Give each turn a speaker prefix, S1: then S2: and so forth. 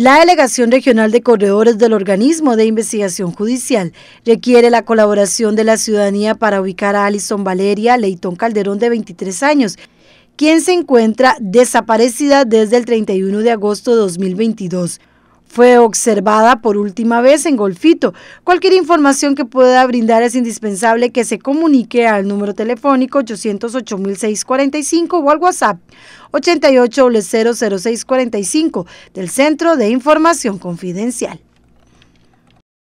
S1: La Delegación Regional de Corredores del Organismo de Investigación Judicial requiere la colaboración de la ciudadanía para ubicar a Alison Valeria Leitón Calderón de 23 años, quien se encuentra desaparecida desde el 31 de agosto de 2022 fue observada por última vez en Golfito. Cualquier información que pueda brindar es indispensable que se comunique al número telefónico 808-645 o al WhatsApp 88 del Centro de Información Confidencial.